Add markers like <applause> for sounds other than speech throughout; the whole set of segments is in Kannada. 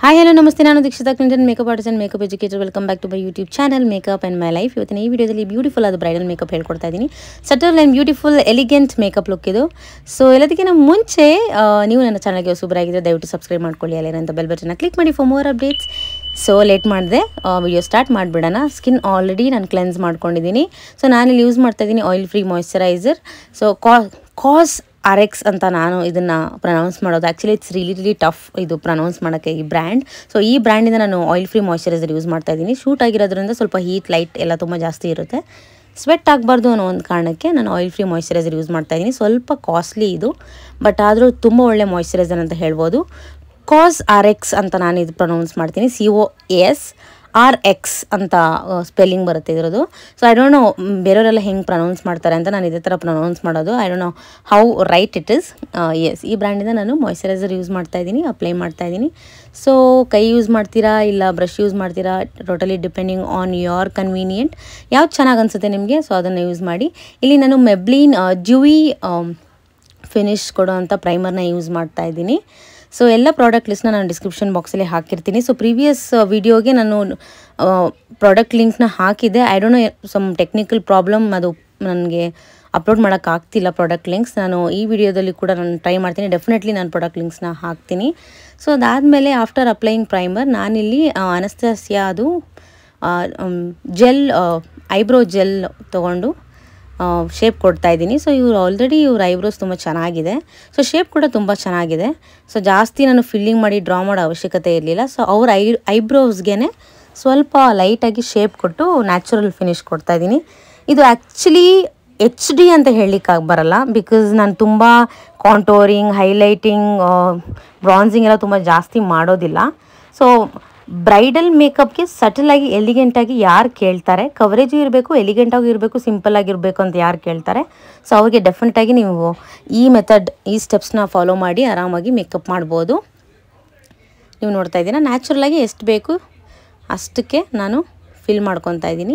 ಹಾಯ್ ಹಲೋ ನಮಸ್ತೆ ನಾನು Dikshita Clinton makeup artist and makeup educator welcome back to my YouTube channel makeup and my life ಇವತ್ತಿನ ಈ ವಿಡಿಯೋದಲ್ಲಿ ಬ್ಯೂಟಿಫುಲ್ ಆದ ಬ್ರೈಡಲ್ ಮೇಕಪ್ ಹೇಳ್ಕೊಡ್ತಾ ಇದ್ದೀನಿ subtle and beautiful elegant makeup look ಇದು ಸೊ ಎಲ್ಲದಕ್ಕಿಂತ ಮುಂಚೆ ನೀವು ನನ್ನ ಚಾನಲ್ಗೆ ಆಗಿದ್ದರೆ ದಯವಿಟ್ಟು ಸಬ್ಸ್ಕ್ರೈಬ್ ಮಾಡ್ಕೊಳ್ಳಿ ಅಲ್ಲೇನಂತ ಬೆಲ್ ಬಟನ್ನ ಕ್ಲಿಕ್ ಮಾಡಿ for more updates so late ಮಾಡಿದೆ ವೀಡಿಯೋ ಸ್ಟಾರ್ಟ್ ಮಾಡಿಬಿಡೋಣ ಸ್ಕಿನ್ ಆಲ್ರೆಡಿ ನಾನು ಕ್ಲೆನ್ಸ್ ಮಾಡ್ಕೊಂಡಿದ್ದೀನಿ ಸೊ ನಾನಿಲ್ಲಿ ಯೂಸ್ ಮಾಡ್ತಾ ಇದ್ದೀನಿ ಆಯಿಲ್ ಫ್ರೀ ಮಾಯಿಶ್ಚರೈಸರ್ ಸೊ ಕಾ ಕಾಸ್ ಎಕ್ಸ್ ಅಂತ ನಾನು ಇದನ್ನು ಪ್ರನೌನ್ಸ್ ಮಾಡೋದು actually it's really really tough ಇದು ಪ್ರನೌನ್ಸ್ ಮಾಡೋಕ್ಕೆ ಈ ಬ್ರ್ಯಾಂಡ್ ಸೊ ಈ ಬ್ರ್ಯಾಂಡಿಂದ ನಾನು ಆಯಿಲ್ ಫ್ರೀ ಮಾಯ್ಶ್ಚರೈಸರ್ ಯೂಸ್ ಮಾಡ್ತಾ ಇದ್ದೀನಿ ಶೂಟ್ ಆಗಿರೋದ್ರಿಂದ ಸ್ವಲ್ಪ ಹೀಟ್ ಲೈಟ್ ಎಲ್ಲ ತುಂಬ ಜಾಸ್ತಿ ಇರುತ್ತೆ ಸ್ವೆಟ್ ಆಗಬಾರ್ದು ಅನ್ನೋ ಒಂದು ಕಾರಣಕ್ಕೆ ನಾನು ಆಯಿಲ್ ಫ್ರೀ ಮಾಯಶ್ಚರೈಸರ್ ಯೂಸ್ ಮಾಡ್ತಾ ಇದ್ದೀನಿ ಸ್ವಲ್ಪ ಕಾಸ್ಟ್ಲಿ ಇದು ಬಟ್ ಆದರೂ ತುಂಬ ಒಳ್ಳೆ ಮಾಯಶ್ಚರೈಸರ್ ಅಂತ ಹೇಳ್ಬೋದು ಕಾಸ್ ಆರ್ ಎಕ್ಸ್ ಅಂತ ನಾನು ಇದು ಪ್ರೊನೌನ್ಸ್ ಮಾಡ್ತೀನಿ C O S R X ಅಂತ ಸ್ಪೆಲ್ಲಿಂಗ್ ಬರುತ್ತೆ ಇದರದು ಸೊ ಐ ಡೋಂಟ್ ನೋ ಬೇರೆಯವರೆಲ್ಲ ಹೆಂಗೆ ಪ್ರನೌನ್ಸ್ ಮಾಡ್ತಾರೆ ಅಂತ ನಾನು ಇದೇ ಥರ ಪ್ರನೌನ್ಸ್ ಮಾಡೋದು I don't know how right it is yes ಈ ಬ್ರ್ಯಾಂಡಿಂದ ನಾನು ಮಾಯ್ಚರೈಸರ್ ಯೂಸ್ ಮಾಡ್ತಾ ಇದ್ದೀನಿ ಅಪ್ಲೈ ಮಾಡ್ತಾ ಇದ್ದೀನಿ ಸೊ ಕೈ ಯೂಸ್ ಮಾಡ್ತೀರಾ ಇಲ್ಲ ಬ್ರಷ್ ಯೂಸ್ ಮಾಡ್ತೀರಾ totally depending on your convenient ಯಾವ್ದು ಚೆನ್ನಾಗಿ ಅನಿಸುತ್ತೆ ನಿಮಗೆ ಸೊ ಅದನ್ನು ಯೂಸ್ ಮಾಡಿ ಇಲ್ಲಿ ನಾನು ಮೆಬ್ಲಿನ್ ಜ್ಯೂವಿ ಫಿನಿಶ್ ಕೊಡೋ ಅಂಥ ಪ್ರೈಮರ್ನ ಯೂಸ್ ಮಾಡ್ತಾ ಇದ್ದೀನಿ ಸೊ ಎಲ್ಲ ಪ್ರಾಡಕ್ಟ್ ಲಿಸ್ಟ್ನ ನಾನು ಡಿಸ್ಕ್ರಿಪ್ಷನ್ ಬಾಕ್ಸಲ್ಲಿ ಹಾಕಿರ್ತೀನಿ ಸೊ ಪ್ರೀವಿಯಸ್ ವಿಡಿಯೋಗೆ ನಾನು ಪ್ರಾಡಕ್ಟ್ ಲಿಂಕ್ನ ಹಾಕಿದೆ I don't know some technical problem ಅದು ನನಗೆ ಅಪ್ಲೋಡ್ ಮಾಡೋಕ್ಕಾಗ್ತಿಲ್ಲ ಪ್ರಾಡಕ್ಟ್ ಲಿಂಕ್ಸ್ ನಾನು ಈ ವಿಡಿಯೋದಲ್ಲಿ ಕೂಡ ನಾನು ಟ್ರೈ ಮಾಡ್ತೀನಿ ಡೆಫಿನೆಟ್ಲಿ ನಾನು ಪ್ರಾಡಕ್ಟ್ ಲಿಂಕ್ಸ್ನ ಹಾಕ್ತೀನಿ ಸೊ ಅದಾದಮೇಲೆ ಆಫ್ಟರ್ ಅಪ್ಲೈಯಿಂಗ್ ಪ್ರೈಮರ್ ನಾನಿಲ್ಲಿ ಅನಸ್ತಸ್ಯ ಅದು ಜೆಲ್ ಐಬ್ರೋ ಜೆಲ್ ತೊಗೊಂಡು ಶೇಪ್ ಕೊಡ್ತಾ ಇದ್ದೀನಿ ಸೊ ಇವ್ರು ಆಲ್ರೆಡಿ ಇವ್ರ ಐಬ್ರೋಸ್ ತುಂಬ ಚೆನ್ನಾಗಿದೆ ಸೊ ಶೇಪ್ ಕೂಡ ತುಂಬ ಚೆನ್ನಾಗಿದೆ ಸೊ ಜಾಸ್ತಿ ನಾನು ಫಿಲ್ಲಿಂಗ್ ಮಾಡಿ ಡ್ರಾ ಮಾಡೋ ಅವಶ್ಯಕತೆ ಇರಲಿಲ್ಲ ಸೊ ಅವ್ರ ಐ ಐಬ್ರೋಸ್ಗೆ ಸ್ವಲ್ಪ ಲೈಟಾಗಿ ಶೇಪ್ ಕೊಟ್ಟು ನ್ಯಾಚುರಲ್ ಫಿನಿಶ್ ಕೊಡ್ತಾ ಇದ್ದೀನಿ ಇದು ಆ್ಯಕ್ಚುಲಿ ಎಚ್ ಡಿ ಅಂತ ಹೇಳಲಿಕ್ಕಾಗಿ ಬರಲ್ಲ ಬಿಕಾಸ್ ನಾನು ತುಂಬ ಕಾಂಟೋರಿಂಗ್ ಹೈಲೈಟಿಂಗ್ ಬ್ರಾನ್ಸಿಂಗ್ ಎಲ್ಲ ತುಂಬ ಜಾಸ್ತಿ ಮಾಡೋದಿಲ್ಲ ಸೊ ಬ್ರೈಡಲ್ ಮೇಕಪ್ಗೆ ಸಟಲ್ ಆಗಿ ಎಲಿಗೆಂಟಾಗಿ ಯಾರು ಕೇಳ್ತಾರೆ ಕವರೇಜು ಇರಬೇಕು ಎಲಿಗೆಂಟಾಗಿ ಇರಬೇಕು ಸಿಂಪಲ್ ಆಗಿರಬೇಕು ಅಂತ ಯಾರು ಕೇಳ್ತಾರೆ ಸೊ ಅವ್ರಿಗೆ ಡೆಫಿನೆಟಾಗಿ ನೀವು ಈ ಮೆಥಡ್ ಈ ಸ್ಟೆಪ್ಸ್ನ ಫಾಲೋ ಮಾಡಿ ಆರಾಮಾಗಿ ಮೇಕಪ್ ಮಾಡ್ಬೋದು ನೀವು ನೋಡ್ತಾ ಇದ್ದೀನಿ ನ್ಯಾಚುರಲಾಗಿ ಎಷ್ಟು ಬೇಕು ಅಷ್ಟಕ್ಕೆ ನಾನು ಫಿಲ್ ಮಾಡ್ಕೊತಾ ಇದ್ದೀನಿ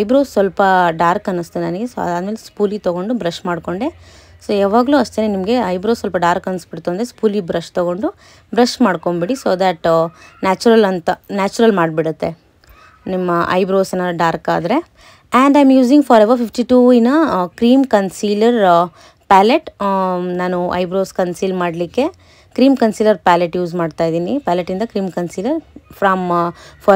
ಐಬ್ರೋಸ್ ಸ್ವಲ್ಪ ಡಾರ್ಕ್ ಅನ್ನಿಸ್ತು ನನಗೆ ಸೊ ಅದಾದಮೇಲೆ ಸ್ಪೂಲಿ ತೊಗೊಂಡು ಬ್ರಷ್ ಮಾಡಿಕೊಂಡೆ ಸೊ ಯಾವಾಗಲೂ ಅಷ್ಟೇ ನಿಮಗೆ ಐಬ್ರೋ ಸ್ವಲ್ಪ ಡಾರ್ಕ್ ಅನಿಸ್ಬಿಡ್ತು ಅಂದರೆ ಸ್ಪೂಲಿ ಬ್ರಷ್ ತೊಗೊಂಡು ಬ್ರಷ್ ಮಾಡ್ಕೊಂಬಿಡಿ ಸೊ ದ್ಯಾಟ್ ನ್ಯಾಚುರಲ್ ಅಂತ ನ್ಯಾಚುರಲ್ ಮಾಡಿಬಿಡುತ್ತೆ ನಿಮ್ಮ ಐಬ್ರೋಸನ್ನ ಡಾರ್ಕ್ ಆದರೆ and I am using forever fifty two in cream concealer palette ನಾನು ಐಬ್ರೋಸ್ ಕನ್ಸೀಲ್ ಮಾಡಲಿಕ್ಕೆ ಕ್ರೀಮ್ ಕನ್ಸೀಲರ್ ಪ್ಯಾಲೆಟ್ ಯೂಸ್ ಮಾಡ್ತಾ ಇದ್ದೀನಿ ಪ್ಯಾಲೆಟಿಂದ cream concealer from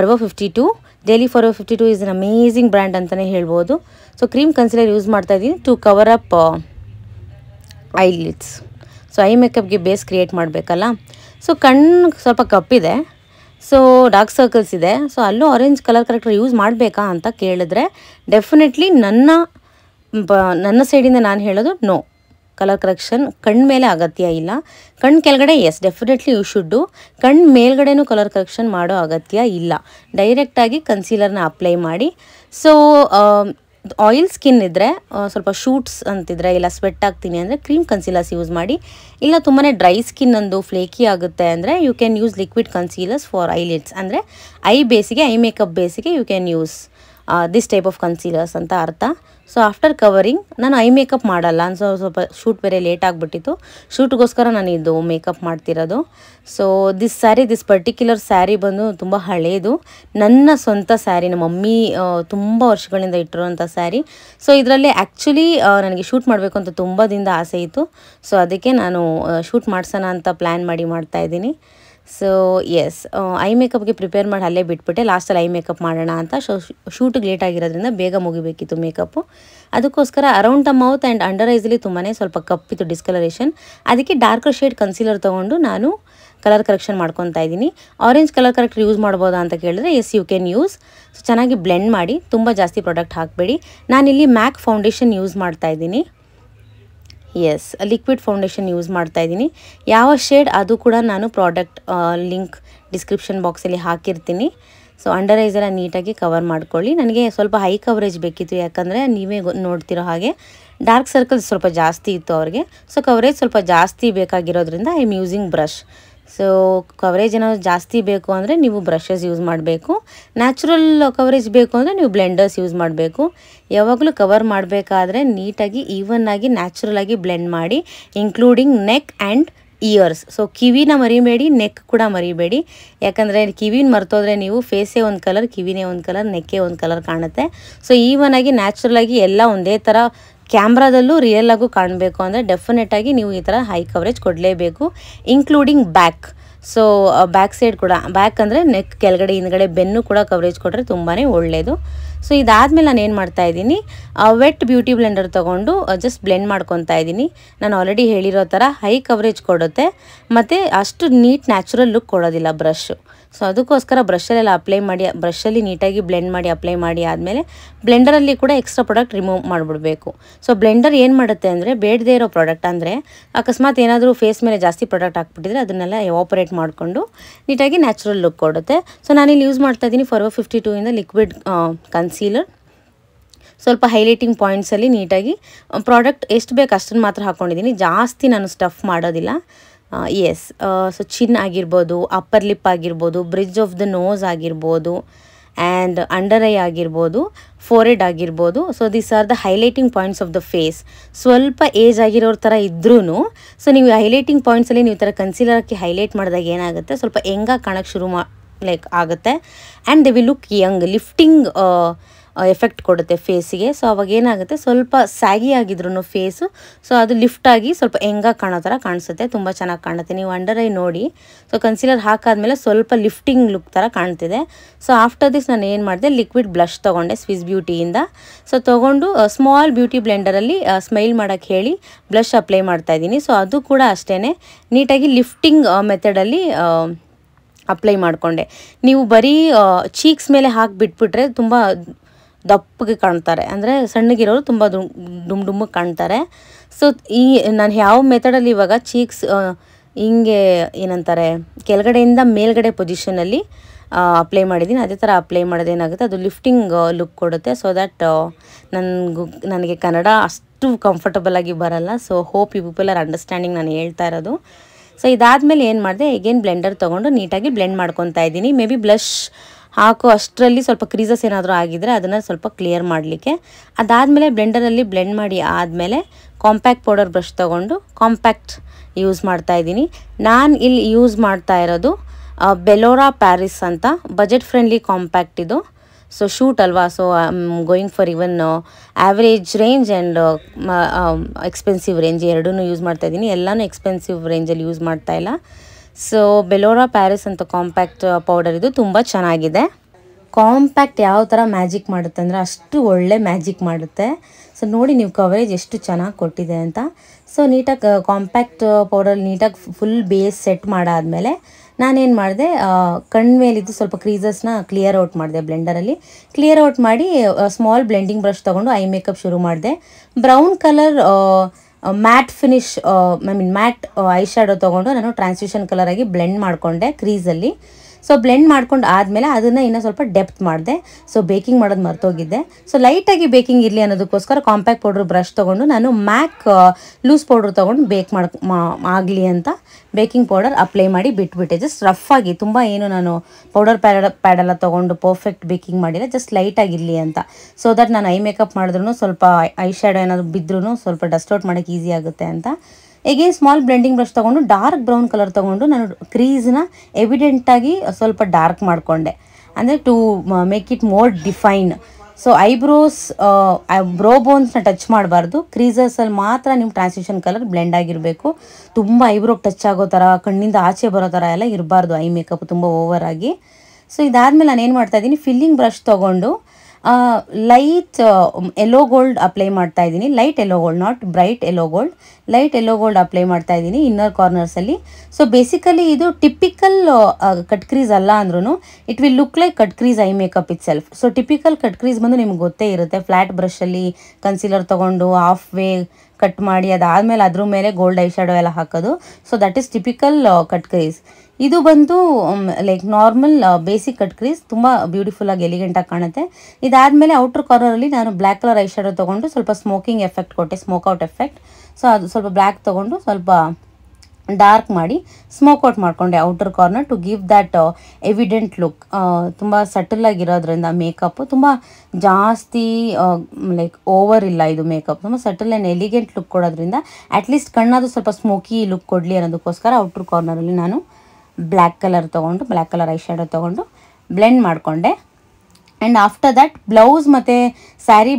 ever fifty two daily ever fifty two is an amazing brand ಅಂತಲೇ ಹೇಳ್ಬೋದು ಸೊ ಕ್ರೀಮ್ ಕನ್ಸೀಲರ್ ಯೂಸ್ ಮಾಡ್ತಾ ಇದ್ದೀನಿ to cover up eyelids so I ಮೇಕಪ್ಗೆ base create ಮಾಡಬೇಕಲ್ಲ ಸೊ ಕಣ್ಣು ಸ್ವಲ್ಪ ಕಪ್ಪಿದೆ ಸೊ ಡಾರ್ಕ್ ಸರ್ಕಲ್ಸ್ ಇದೆ ಸೊ ಅಲ್ಲೂ ಆರೆಂಜ್ ಕಲರ್ ಕರೆಕ್ಟರ್ ಯೂಸ್ ಮಾಡಬೇಕಾ ಅಂತ ಕೇಳಿದ್ರೆ ಡೆಫಿನೆಟ್ಲಿ ನನ್ನ ನನ್ನ ಸೈಡಿಂದ ನಾನು ಹೇಳೋದು ನೋ ಕಲರ್ ಕರೆಕ್ಷನ್ ಕಣ್ಣು ಮೇಲೆ ಅಗತ್ಯ ಇಲ್ಲ ಕಣ್ಣು ಕೆಳಗಡೆ ಎಸ್ ಡೆಫಿನೆಟ್ಲಿ ಯು ಶುಡ್ಡು ಕಣ್ಣು ಮೇಲ್ಗಡೆನೂ ಕಲರ್ ಕರೆಕ್ಷನ್ ಮಾಡೋ ಅಗತ್ಯ ಇಲ್ಲ ಡೈರೆಕ್ಟಾಗಿ ಕನ್ಸೀಲರ್ನ ಅಪ್ಲೈ ಮಾಡಿ ಸೊ um, ಆಯಿಲ್ ಸ್ಕಿನ್ ಇದ್ದರೆ ಸ್ವಲ್ಪ ಶೂಟ್ಸ್ ಅಂತಿದ್ರೆ ಇಲ್ಲ ಸ್ವೆಟ್ ಆಗ್ತೀನಿ ಅಂದರೆ ಕ್ರೀಮ್ ಕನ್ಸೀಲರ್ಸ್ ಯೂಸ್ ಮಾಡಿ ಇಲ್ಲ ತುಂಬಾ ಡ್ರೈ ಸ್ಕಿನ್ ಅಂದು ಫ್ಲೇಕಿ ಆಗುತ್ತೆ ಅಂದರೆ you can use liquid concealers for eyelids ಅಂದರೆ ಐ ಬೇಸಿಗೆ ಐ ಮೇಕಪ್ ಬೇಸಿಗೆ you can use this type of concealers ಅಂತ ಅರ್ಥ ಸೊ ಆಫ್ಟರ್ ಕವರಿಂಗ್ ನಾನು ಐ ಮೇಕಪ್ ಮಾಡಲ್ಲ ಅನ್ಸೋ ಸ್ವಲ್ಪ ಶೂಟ್ ಬೇರೆ ಲೇಟ್ ಆಗಿಬಿಟ್ಟಿತ್ತು ಶೂಟ್ಗೋಸ್ಕರ ನಾನು ಇದು ಮೇಕಪ್ ಮಾಡ್ತಿರೋದು so this sari this particular sari ಬಂದು ತುಂಬ ಹಳೆಯದು ನನ್ನ ಸ್ವಂತ ಸ್ಯಾರಿ ನಮ್ಮ ಮಮ್ಮಿ ತುಂಬ ವರ್ಷಗಳಿಂದ ಇಟ್ಟಿರುವಂಥ ಸ್ಯಾರಿ ಸೊ ಇದರಲ್ಲಿ ಆ್ಯಕ್ಚುಲಿ ನನಗೆ ಶೂಟ್ ಮಾಡಬೇಕು ಅಂತ ತುಂಬ ದಿನದ ಆಸೆ ಇತ್ತು ಸೊ ಅದಕ್ಕೆ ನಾನು ಶೂಟ್ ಮಾಡ್ಸೋಣ ಅಂತ ಪ್ಲ್ಯಾನ್ ಮಾಡಿ ಮಾಡ್ತಾ ಸೊ ಎಸ್ ಐ ಮೇಕಪ್ಗೆ ಪ್ರಿಪೇರ್ ಮಾಡಿ ಅಲ್ಲೇ ಬಿಟ್ಬಿಟ್ಟೆ ಲಾಸ್ಟಲ್ಲಿ ಐ ಮೇಕಪ್ ಮಾಡೋಣ ಅಂತ ಶೋ ಶೂಟಿಗೆ ಲೇಟ್ ಆಗಿರೋದ್ರಿಂದ ಬೇಗ ಮುಗಿಬೇಕಿತ್ತು ಮೇಕಪ್ಪು ಅದಕ್ಕೋಸ್ಕರ around the mouth and under ಐಸಲ್ಲಿ ತುಂಬಾ ಸ್ವಲ್ಪ ಕಪ್ಪಿತ್ತು ಡಿಸ್ಕಲರೇಷನ್ ಅದಕ್ಕೆ ಡಾರ್ಕರ್ ಶೇಡ್ ಕನ್ಸಿಲರ್ ತೊಗೊಂಡು ನಾನು ಕಲರ್ ಕರೆಕ್ಷನ್ ಮಾಡ್ಕೊತಾ ಇದ್ದೀನಿ ಆರೆಂಜ್ ಕಲರ್ ಕರೆಕ್ಟ್ ಯೂಸ್ ಮಾಡ್ಬೋದಾ ಅಂತ ಕೇಳಿದ್ರೆ yes you can use so ಚೆನ್ನಾಗಿ ಬ್ಲೆಂಡ್ ಮಾಡಿ ತುಂಬ ಜಾಸ್ತಿ ಪ್ರಾಡಕ್ಟ್ ಹಾಕಬೇಡಿ ನಾನಿಲ್ಲಿ ಮ್ಯಾಕ್ ಫೌಂಡೇಶನ್ ಯೂಸ್ ಮಾಡ್ತಾ ಇದ್ದೀನಿ ಎಸ್ ಲಿಕ್ವಿಡ್ ಫೌಂಡೇಶನ್ ಯೂಸ್ ಮಾಡ್ತಾ ಇದ್ದೀನಿ ಯಾವ ಶೇಡ್ ಅದು ಕೂಡ ನಾನು ಪ್ರಾಡಕ್ಟ್ ಲಿಂಕ್ ಡಿಸ್ಕ್ರಿಪ್ಷನ್ ಬಾಕ್ಸಲ್ಲಿ ಹಾಕಿರ್ತೀನಿ ಸೊ ಅಂಡರ್ ನೀಟಾಗಿ ಕವರ್ ಮಾಡ್ಕೊಳ್ಳಿ ನನಗೆ ಸ್ವಲ್ಪ ಹೈ ಕವರೇಜ್ ಬೇಕಿತ್ತು ಯಾಕಂದರೆ ನೀವೇ ನೋಡ್ತಿರೋ ಹಾಗೆ ಡಾರ್ಕ್ ಸರ್ಕಲ್ಸ್ ಸ್ವಲ್ಪ ಜಾಸ್ತಿ ಇತ್ತು ಅವ್ರಿಗೆ ಸೊ ಕವರೇಜ್ ಸ್ವಲ್ಪ ಜಾಸ್ತಿ ಬೇಕಾಗಿರೋದ್ರಿಂದ I am using brush so coverage ಏನಾದರೂ ಜಾಸ್ತಿ ಬೇಕು ಅಂದರೆ ನೀವು ಬ್ರಷಸ್ ಯೂಸ್ ಮಾಡಬೇಕು ನ್ಯಾಚುರಲ್ ಕವರೇಜ್ ಬೇಕು ಅಂದರೆ ನೀವು ಬ್ಲೆಂಡರ್ಸ್ ಯೂಸ್ ಮಾಡಬೇಕು ಯಾವಾಗಲೂ ಕವರ್ ಮಾಡಬೇಕಾದ್ರೆ ನೀಟಾಗಿ ಈವನ್ ಆಗಿ ನ್ಯಾಚುರಲಾಗಿ ಬ್ಲೆಂಡ್ ಮಾಡಿ including neck and ears so ಕಿವಿನ ಮರಿಬೇಡಿ ನೆಕ್ ಕೂಡ ಮರಿಬೇಡಿ ಯಾಕಂದರೆ ಕಿವಿನ ಮರ್ತೋದ್ರೆ ನೀವು ಫೇಸೇ ಒಂದು ಕಲರ್ ಕಿವಿನೇ ಒಂದು ಕಲರ್ ನೆಕ್ಕೇ ಒಂದು ಕಲರ್ ಕಾಣುತ್ತೆ ಸೊ ಈವನ್ ಆಗಿ ನ್ಯಾಚುರಲಾಗಿ ಎಲ್ಲ ಒಂದೇ ಥರ ಕ್ಯಾಮ್ರಾದಲ್ಲೂ ರಿಯಲ್ ಕಾಣಬೇಕು ಅಂದರೆ ಡೆಫಿನೆಟ್ ಆಗಿ ನೀವು ಈ ಥರ ಹೈ ಕವರೇಜ್ ಕೊಡಲೇಬೇಕು including back so back side ಕೂಡ ಬ್ಯಾಕ್ ಅಂದರೆ ನೆಕ್ ಕೆಳಗಡೆ ಹಿಂದ್ಗಡೆ ಬೆನ್ನು ಕೂಡ ಕವರೇಜ್ ಕೊಟ್ಟರೆ ತುಂಬಾ ಒಳ್ಳೆಯದು ಸೊ ಇದಾದಮೇಲೆ ನಾನು ಏನು ಮಾಡ್ತಾ ಇದ್ದೀನಿ ವೆಟ್ ಬ್ಯೂಟಿ ಬ್ಲೆಂಡರ್ ತೊಗೊಂಡು ಜಸ್ಟ್ ಬ್ಲೆಂಡ್ ಮಾಡ್ಕೊತಾ ಇದ್ದೀನಿ ನಾನು ಆಲ್ರೆಡಿ ಹೇಳಿರೋ ಥರ ಹೈ ಕವರೇಜ್ ಕೊಡುತ್ತೆ ಮತ್ತು ಅಷ್ಟು ನೀಟ್ ನ್ಯಾಚುರಲ್ ಲುಕ್ ಕೊಡೋದಿಲ್ಲ ಬ್ರಷ್ ಸೊ ಅದಕ್ಕೋಸ್ಕರ ಬ್ರಷಲ್ಲೆಲ್ಲ ಅಪ್ಲೈ ಮಾಡಿ ಬ್ರಷಲ್ಲಿ ನೀಟಾಗಿ ಬ್ಲೆಂಡ್ ಮಾಡಿ ಅಪ್ಲೈ ಮಾಡಿ ಆದಮೇಲೆ ಬ್ಲೆಂಡರಲ್ಲಿ ಕೂಡ ಎಕ್ಸ್ಟ್ರಾ ಪ್ರಾಡಕ್ಟ್ ರಿಮೂವ್ ಮಾಡಿಬಿಡಬೇಕು ಸೊ ಬ್ಲೆಂಡರ್ ಏನು ಮಾಡುತ್ತೆ ಅಂದರೆ ಬೇಡದೇ ಇರೋ ಪ್ರಾಡಕ್ಟ್ ಅಂದರೆ ಅಕಸ್ಮಾತ್ ಏನಾದರೂ ಫೇಸ್ ಮೇಲೆ ಜಾಸ್ತಿ ಪ್ರಾಡಕ್ಟ್ ಹಾಕ್ಬಿಟ್ಟಿದ್ರೆ ಅದನ್ನೆಲ್ಲ ಆಪರೇಟ್ ಮಾಡಿಕೊಂಡು ನೀಟಾಗಿ ನ್ಯಾಚುರಲ್ ಲುಕ್ ಕೊಡುತ್ತೆ ಸೊ ನಾನಿಲ್ಲಿ ಯೂಸ್ ಮಾಡ್ತಾ ಇದ್ದೀನಿ ಫೋರ್ ಫಿಫ್ಟಿ ಟೂ ಇಂದ ಲಿಕ್ವಿಡ್ ಕನ್ಸೀಲರ್ ಸ್ವಲ್ಪ ಹೈಲೈಟಿಂಗ್ ಪಾಯಿಂಟ್ಸಲ್ಲಿ ನೀಟಾಗಿ ಪ್ರಾಡಕ್ಟ್ ಎಷ್ಟು ಬೇಕು ಅಷ್ಟನ್ನು ಮಾತ್ರ ಹಾಕ್ಕೊಂಡಿದ್ದೀನಿ ಜಾಸ್ತಿ ನಾನು ಸ್ಟಫ್ ಮಾಡೋದಿಲ್ಲ ಎಸ್ ಸೊ ಚಿನ್ ಆಗಿರ್ಬೋದು ಅಪ್ಪರ್ ಲಿಪ್ ಆಗಿರ್ಬೋದು ಬ್ರಿಡ್ಜ್ ಆಫ್ ದ ನೋಸ್ ಆಗಿರ್ಬೋದು ಆ್ಯಂಡ್ ಅಂಡರ್ ಐ ಆಗಿರ್ಬೋದು ಫೋರೆಡ್ ಆಗಿರ್ಬೋದು so these are the highlighting points of the face ಸ್ವಲ್ಪ ಏಜ್ ಆಗಿರೋರ ಥರ ಇದ್ರೂ ಸೊ ನೀವು ಹೈಲೈಟಿಂಗ್ ಪಾಯಿಂಟ್ಸಲ್ಲಿ ನೀವು ಥರ ಕನ್ಸಿಲರ್ ಹಾಕಿ ಹೈಲೈಟ್ ಮಾಡಿದಾಗ ಏನಾಗುತ್ತೆ ಸ್ವಲ್ಪ ಹೆಂಗಾಗಿ ಕಾಣೋಕ್ಕೆ ಶುರು ಮಾ ಲೈಕ್ ಆಗುತ್ತೆ and they we look young lifting effect ಕೊಡುತ್ತೆ ಫೇಸಿಗೆ ಸೊ ಅವಾಗ ಏನಾಗುತ್ತೆ ಸ್ವಲ್ಪ ಸ್ಯಾಗಿ ಆಗಿದ್ರು ಫೇಸು ಸೊ ಅದು ಲಿಫ್ಟ್ ಆಗಿ ಸ್ವಲ್ಪ ಹೆಂಗಾಗಿ ಕಾಣೋ ಥರ ಕಾಣಿಸುತ್ತೆ ತುಂಬ ಚೆನ್ನಾಗಿ ಕಾಣುತ್ತೆ ನೀವು ಅಂಡರ್ ಐ ನೋಡಿ ಸೊ ಕನ್ಸಿಲರ್ ಹಾಕಾದ್ಮೇಲೆ ಸ್ವಲ್ಪ ಲಿಫ್ಟಿಂಗ್ ಲುಕ್ ಥರ ಕಾಣ್ತಿದೆ ಸೊ ಆಫ್ಟರ್ ದಿಸ್ ನಾನು ಏನು ಮಾಡಿದೆ ಲಿಕ್ವಿಡ್ ಬ್ಲಷ್ ತೊಗೊಂಡೆ ಸ್ವಿಸ್ ಬ್ಯೂಟಿಯಿಂದ ಸೊ ತೊಗೊಂಡು ಸ್ಮಾಲ್ ಬ್ಯೂಟಿ ಬ್ಲೆಂಡರಲ್ಲಿ ಸ್ಮೈಲ್ ಮಾಡೋಕ್ಕೆ ಹೇಳಿ ಬ್ಲಷ್ ಅಪ್ಲೈ ಮಾಡ್ತಾ ಇದ್ದೀನಿ ಸೊ ಅದು ಕೂಡ ಅಷ್ಟೇ ನೀಟಾಗಿ ಲಿಫ್ಟಿಂಗ್ ಮೆಥಡಲ್ಲಿ ಅಪ್ಲೈ ಮಾಡಿಕೊಂಡೆ ನೀವು ಬರೀ ಚೀಕ್ಸ್ ಮೇಲೆ ಹಾಕಿಬಿಟ್ಬಿಟ್ರೆ ತುಂಬ ದಪ್ಪಗೆ ಕಾಣ್ತಾರೆ ಅಂದರೆ ಸಣ್ಣಗಿರೋರು ತುಂಬ ಡುಮ್ ಡುಮ್ಮಗೆ ಕಾಣ್ತಾರೆ ಸೊ ಈ ನಾನು ಯಾವ ಮೆಥಡಲ್ಲಿ ಇವಾಗ ಚೀಕ್ಸ್ ಹಿಂಗೆ ಏನಂತಾರೆ ಕೆಳಗಡೆಯಿಂದ ಮೇಲ್ಗಡೆ ಪೊಸಿಷನಲ್ಲಿ ಅಪ್ಲೈ ಮಾಡಿದ್ದೀನಿ ಅದೇ ಥರ ಅಪ್ಲೈ ಏನಾಗುತ್ತೆ ಅದು ಲಿಫ್ಟಿಂಗ್ ಲುಕ್ ಕೊಡುತ್ತೆ ಸೊ ದ್ಯಾಟ್ ನನಗೂ ನನಗೆ ಕನ್ನಡ ಅಷ್ಟು ಕಂಫರ್ಟಬಲ್ ಆಗಿ ಬರಲ್ಲ so hope you people are understanding ನಾನು ಹೇಳ್ತಾ ಇರೋದು ಸೊ ಇದಾದಮೇಲೆ ಏನು ಮಾಡಿದೆ ಎಗೇನ್ ಬ್ಲೆಂಡರ್ ತೊಗೊಂಡು ನೀಟಾಗಿ ಬ್ಲೆಂಡ್ ಮಾಡ್ಕೊತಾ ಇದ್ದೀನಿ ಮೇ ಬಿ ಬ್ಲಷ್ ಹಾಕೋ ಅಷ್ಟರಲ್ಲಿ ಸ್ವಲ್ಪ ಕ್ರೀಸಸ್ ಏನಾದರೂ ಆಗಿದ್ರೆ ಅದನ್ನು ಸ್ವಲ್ಪ ಕ್ಲಿಯರ್ ಮಾಡಲಿಕ್ಕೆ ಅದಾದಮೇಲೆ ಬ್ಲೆಂಡರಲ್ಲಿ ಬ್ಲೆಂಡ್ ಮಾಡಿ ಆದಮೇಲೆ ಕಾಂಪ್ಯಾಕ್ಟ್ ಪೌಡರ್ ಬ್ರಷ್ ತೊಗೊಂಡು ಕಾಂಪ್ಯಾಕ್ಟ್ ಯೂಸ್ ಮಾಡ್ತಾ ಇದ್ದೀನಿ ನಾನು ಇಲ್ಲಿ ಯೂಸ್ ಮಾಡ್ತಾ ಇರೋದು ಬೆಲೋರಾ ಪ್ಯಾರಿಸ್ ಅಂತ ಬಜೆಟ್ ಫ್ರೆಂಡ್ಲಿ ಕಾಂಪ್ಯಾಕ್ಟ್ ಇದು ಸೊ ಶೂಟ್ ಅಲ್ವಾ so I going for even average range and expensive range ಎರಡೂ ಯೂಸ್ ಮಾಡ್ತಾ ಇದ್ದೀನಿ ಎಲ್ಲನೂ ಎಕ್ಸ್ಪೆನ್ಸಿವ್ ರೇಂಜಲ್ಲಿ ಯೂಸ್ ಮಾಡ್ತಾ ಇಲ್ಲ ಸೊ ಬೆಲೋರಾ ಪ್ಯಾರಿಸ್ ಅಂತ ಕಾಂಪ್ಯಾಕ್ಟ್ ಪೌಡರ್ uh, ಇದು ತುಂಬ ಚೆನ್ನಾಗಿದೆ ಕಾಂಪ್ಯಾಕ್ಟ್ ಯಾವ ಥರ ಮ್ಯಾಜಿಕ್ ಮಾಡುತ್ತೆ ಅಂದರೆ ಅಷ್ಟು ಒಳ್ಳೆ ಮ್ಯಾಜಿಕ್ ಮಾಡುತ್ತೆ ಸೊ ನೋಡಿ ನೀವು ಕವರೇಜ್ ಎಷ್ಟು ಚೆನ್ನಾಗಿ ಕೊಟ್ಟಿದೆ ಅಂತ ಸೊ ನೀಟಾಗಿ ಕಾಂಪ್ಯಾಕ್ಟ್ ಪೌಡರ್ uh, uh, ನೀಟಾಗಿ ಫುಲ್ ಬೇಸ್ ಸೆಟ್ ಮಾಡಾದಮೇಲೆ ನಾನೇನು ಮಾಡಿದೆ ಕಣ್ಮೇಲಿದ್ದು ಸ್ವಲ್ಪ ಕ್ರೀಸಸ್ನ ಕ್ಲಿಯರ್ ಔಟ್ ಮಾಡಿದೆ ಬ್ಲೆಂಡರಲ್ಲಿ ಕ್ಲಿಯರ್ ಔಟ್ ಮಾಡಿ ಸ್ಮಾಲ್ ಬ್ಲೆಂಡಿಂಗ್ ಬ್ರಷ್ ತೊಗೊಂಡು ಐ ಮೇಕಪ್ ಶುರು ಮಾಡಿದೆ brown colour matte finish I mean matte eye shadow ತೊಗೊಂಡು ನಾನು ಟ್ರಾನ್ಸ್ಲ್ಯೂಷನ್ ಕಲರಾಗಿ ಬ್ಲೆಂಡ್ ಮಾಡಿಕೊಂಡೆ ಕ್ರೀಸಲ್ಲಿ ಸೊ ಬ್ಲೆಂಡ್ ಮಾಡ್ಕೊಂಡು ಆದಮೇಲೆ ಅದನ್ನು ಇನ್ನೂ ಸ್ವಲ್ಪ ಡೆಪ್ತ್ ಮಾಡಿದೆ ಸೊ ಬೇಕಿಂಗ್ ಮಾಡೋದು ಮರ್ತೋಗಿದ್ದೆ ಸೊ ಲೈಟಾಗಿ ಬೇಕಿಂಗ್ ಇರಲಿ ಅನ್ನೋದಕ್ಕೋಸ್ಕರ ಕಾಂಪ್ಯಾಕ್ಟ್ ಪೌಡ್ರ್ ಬ್ರಷ್ ತೊಗೊಂಡು ನಾನು ಮ್ಯಾಕ್ ಲೂಸ್ ಪೌಡ್ರ್ ತೊಗೊಂಡು ಬೇಕ್ ಮಾಡ್ ಆಗಲಿ ಅಂತ ಬೇಕಿಂಗ್ ಪೌಡರ್ ಅಪ್ಲೈ ಮಾಡಿ ಬಿಟ್ಬಿಟ್ಟೆ ಜಸ್ಟ್ ರಫ್ ಆಗಿ ತುಂಬ ಏನು ನಾನು ಪೌಡರ್ ಪ್ಯಾಡ ಪ್ಯಾಡೆಲ್ಲ ತೊಗೊಂಡು ಪರ್ಫೆಕ್ಟ್ ಬೇಕಿಂಗ್ ಮಾಡಿಲ್ಲ ಜಸ್ಟ್ ಲೈಟಾಗಿರಲಿ ಅಂತ ಸೊ ದಟ್ ನಾನು ಐ ಮೇಕಪ್ ಮಾಡಿದ್ರೂ ಸ್ವಲ್ಪ ಐ ಶ್ಯಾಡೋ ಏನಾದರೂ ಬಿದ್ದರೂ ಸ್ವಲ್ಪ ಡಸ್ಟ್ ಔಟ್ ಮಾಡೋಕ್ಕೆ ಈಸಿ ಆಗುತ್ತೆ ಅಂತ ಎಗೇನ್ ಸ್ಮಾಲ್ ಬ್ಲೆಂಡಿಂಗ್ ಬ್ರಷ್ ತೊಗೊಂಡು ಡಾರ್ಕ್ ಬ್ರೌನ್ ಕಲರ್ ತೊಗೊಂಡು ನಾನು ಕ್ರೀಸ್ನ ಎವಿಡೆಂಟಾಗಿ ಸ್ವಲ್ಪ ಡಾರ್ಕ್ ಮಾಡಿಕೊಂಡೆ ಅಂದರೆ to make it more define so eyebrows brow ಬೋನ್ಸ್ನ ಟಚ್ ಮಾಡಬಾರ್ದು ಕ್ರೀಸಸಲ್ಲಿ ಮಾತ್ರ ನಿಮ್ಮ ಟ್ರಾನ್ಸಿಷನ್ ಕಲರ್ ಬ್ಲೆಂಡ್ ಆಗಿರಬೇಕು ತುಂಬ ಐಬ್ರೋಗೆ ಟಚ್ ಆಗೋ ಥರ ಕಣ್ಣಿಂದ ಆಚೆ ಬರೋ ಥರ ಎಲ್ಲ ಇರಬಾರ್ದು ಐ ಮೇಕಪ್ ತುಂಬ ಓವರ್ ಆಗಿ ಸೊ ಇದಾದಮೇಲೆ ನಾನು ಏನು ಮಾಡ್ತಾಯಿದ್ದೀನಿ ಫಿಲ್ಲಿಂಗ್ ಬ್ರಷ್ ತೊಗೊಂಡು ಲೈಟ್ ಎಲ್ಲೋ ಗೋಲ್ಡ್ ಅಪ್ಲೈ ಮಾಡ್ತಾ ಇದ್ದೀನಿ light yellow gold not bright yellow gold light yellow gold apply ಮಾಡ್ತಾ ಇದ್ದೀನಿ ಇನ್ನರ್ ಕಾರ್ನರ್ಸಲ್ಲಿ ಸೊ ಬೇಸಿಕಲಿ ಇದು ಟಿಪಿಕಲ್ ಕಟ್ ಕ್ರೀಸ್ ಅಲ್ಲ ಅಂದ್ರೂ it will look like cut crease eye makeup itself so typical cut crease ಬಂದು ನಿಮ್ಗೆ ಗೊತ್ತೇ ಇರುತ್ತೆ ಫ್ಲ್ಯಾಟ್ ಬ್ರಷಲ್ಲಿ ಕನ್ಸಿಲರ್ ತೊಗೊಂಡು ಹಾಫ್ ವೇ ಕಟ್ ಮಾಡಿ ಅದಾದಮೇಲೆ ಅದ್ರ ಮೇಲೆ ಗೋಲ್ಡ್ ಐ ಶ್ಯಾಡೋ ಎಲ್ಲ ಹಾಕೋದು so that is typical cut crease ಇದು ಬಂದು like normal basic cut crease ತುಂಬ ಬ್ಯೂಟಿಫುಲ್ಲಾಗಿ ಆಗಿ ಕಾಣುತ್ತೆ ಇದಾದಮೇಲೆ ಔಟ್ರ್ ಕಾರ್ನರಲ್ಲಿ ನಾನು ಬ್ಲ್ಯಾಕ್ ಕಲರ್ ಐ ಶ್ಯಾಡೋ ತೊಗೊಂಡು ಸ್ವಲ್ಪ ಸ್ಮೋಕಿಂಗ್ ಎಫೆಕ್ಟ್ ಕೊಟ್ಟೆ ಸ್ಮೋಕ್ ಔಟ್ ಎಫೆಕ್ಟ್ ಸೊ ಅದು ಸ್ವಲ್ಪ ಬ್ಲ್ಯಾಕ್ ತೊಗೊಂಡು ಸ್ವಲ್ಪ ಡಾರ್ಕ್ ಮಾಡಿ ಸ್ಮೋಕ್ ಔಟ್ ಮಾಡಿಕೊಂಡೆ outer corner to give that evident look ತುಂಬ ಆಗಿರೋದ್ರಿಂದ ಮೇಕಪ್ ತುಂಬ ಜಾಸ್ತಿ ಲೈಕ್ ಓವರ್ ಇಲ್ಲ ಇದು ಮೇಕಪ್ ತುಂಬ ಸಟಲ್ ಆ್ಯಂಡ್ ಎಲಿಗೆಂಟ್ ಲುಕ್ ಕೊಡೋದ್ರಿಂದ ಅಟ್ಲೀಸ್ಟ್ ಕಣ್ಣದು ಸ್ವಲ್ಪ ಸ್ಮೋಕಿ ಲುಕ್ ಕೊಡಲಿ ಅನ್ನೋದಕ್ಕೋಸ್ಕರ ಔಟರ್ ಕಾರ್ನರಲ್ಲಿ ನಾನು ಬ್ಲ್ಯಾಕ್ ಕಲರ್ ತೊಗೊಂಡು ಬ್ಲ್ಯಾಕ್ ಕಲರ್ ಐ ಶ್ಯಾಡೋ ತೊಗೊಂಡು ಬ್ಲೆಂಡ್ ಮಾಡಿಕೊಂಡೆ ಆ್ಯಂಡ್ ಆಫ್ಟರ್ ದ್ಯಾಟ್ ಬ್ಲೌಸ್ ಮತ್ತು ಸ್ಯಾರಿ